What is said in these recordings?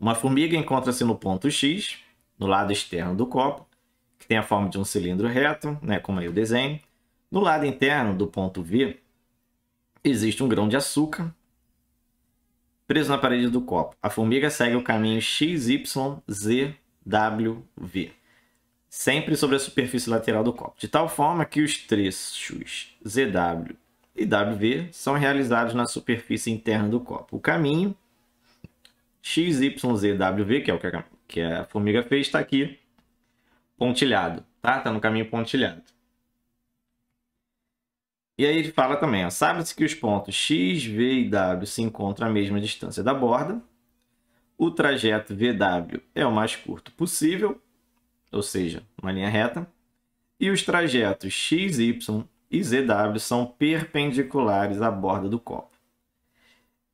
Uma formiga encontra-se no ponto X, no lado externo do copo, que tem a forma de um cilindro reto, né, como aí o desenho. No lado interno do ponto V, existe um grão de açúcar preso na parede do copo. A formiga segue o caminho XYZWV, sempre sobre a superfície lateral do copo, de tal forma que os trechos ZW e WV são realizados na superfície interna do copo. O caminho XYZWV, que é o que a, que a formiga fez, está aqui pontilhado, tá? Está no caminho pontilhado. E aí ele fala também, sabe-se que os pontos X, V e W se encontram à mesma distância da borda, o trajeto VW é o mais curto possível, ou seja, uma linha reta, e os trajetos X, Y e ZW são perpendiculares à borda do copo.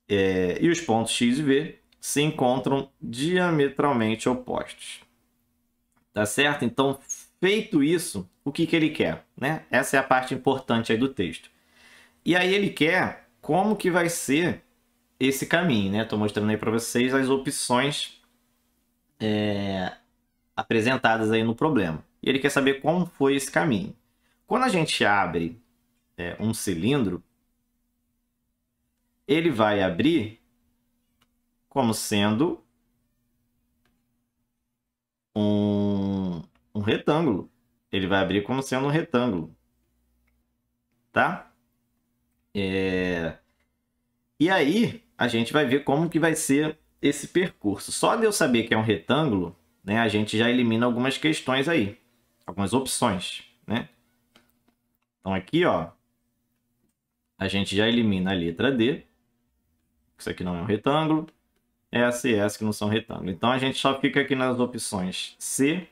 É, e os pontos X e V se encontram diametralmente opostos. Tá certo? Então, feito isso, o que, que ele quer? Né? Essa é a parte importante aí do texto. E aí ele quer como que vai ser esse caminho, né? Estou mostrando aí para vocês as opções é, apresentadas aí no problema. E ele quer saber como foi esse caminho. Quando a gente abre é, um cilindro, ele vai abrir como sendo um, um retângulo. Ele vai abrir como sendo um retângulo. Tá? É... E aí, a gente vai ver como que vai ser esse percurso. Só de eu saber que é um retângulo, né, a gente já elimina algumas questões aí, algumas opções, né? Então aqui, ó, a gente já elimina a letra D. Isso aqui não é um retângulo é A e S que não são retângulo. Então a gente só fica aqui nas opções C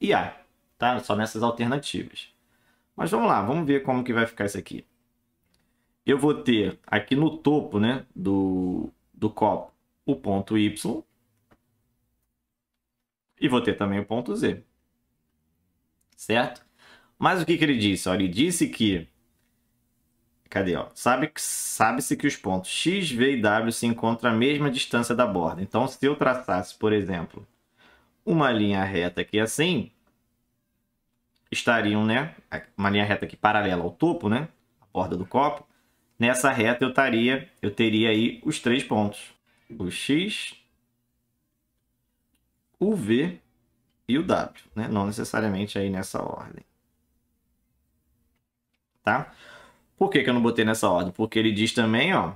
e A, tá? Só nessas alternativas. Mas vamos lá, vamos ver como que vai ficar isso aqui. Eu vou ter aqui no topo, né, do, do copo, o ponto Y. E vou ter também o ponto Z. Certo? Mas o que, que ele disse? Olha, ele disse que Cadê, ó? Sabe-se sabe que os pontos x, v e w se encontram à mesma distância da borda. Então, se eu traçasse, por exemplo, uma linha reta aqui assim, estariam, né? Uma linha reta aqui paralela ao topo, né? A borda do copo. Nessa reta eu taria, eu teria aí os três pontos. O X, o V e o W, né? Não necessariamente aí nessa ordem. Tá? Por que, que eu não botei nessa ordem? Porque ele diz também, ó,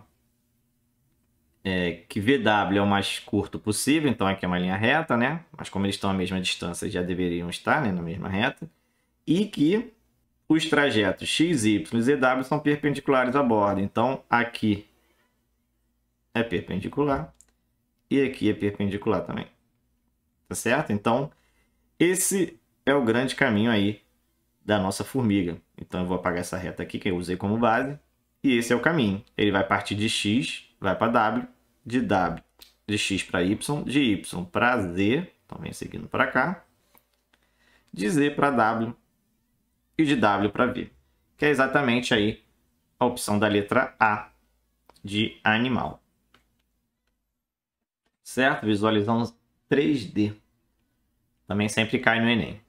é, que VW é o mais curto possível, então aqui é uma linha reta, né? Mas como eles estão à mesma distância, já deveriam estar né, na mesma reta. E que os trajetos x, y e zw são perpendiculares à borda. Então aqui é perpendicular e aqui é perpendicular também. Tá certo? Então esse é o grande caminho aí da nossa formiga. Então eu vou apagar essa reta aqui que eu usei como base. E esse é o caminho. Ele vai partir de x, vai para w, de w, de x para y, de y para z, então vem seguindo para cá, de z para w e de w para v, que é exatamente aí a opção da letra A de animal. Certo? Visualizamos 3D. Também sempre cai no Enem.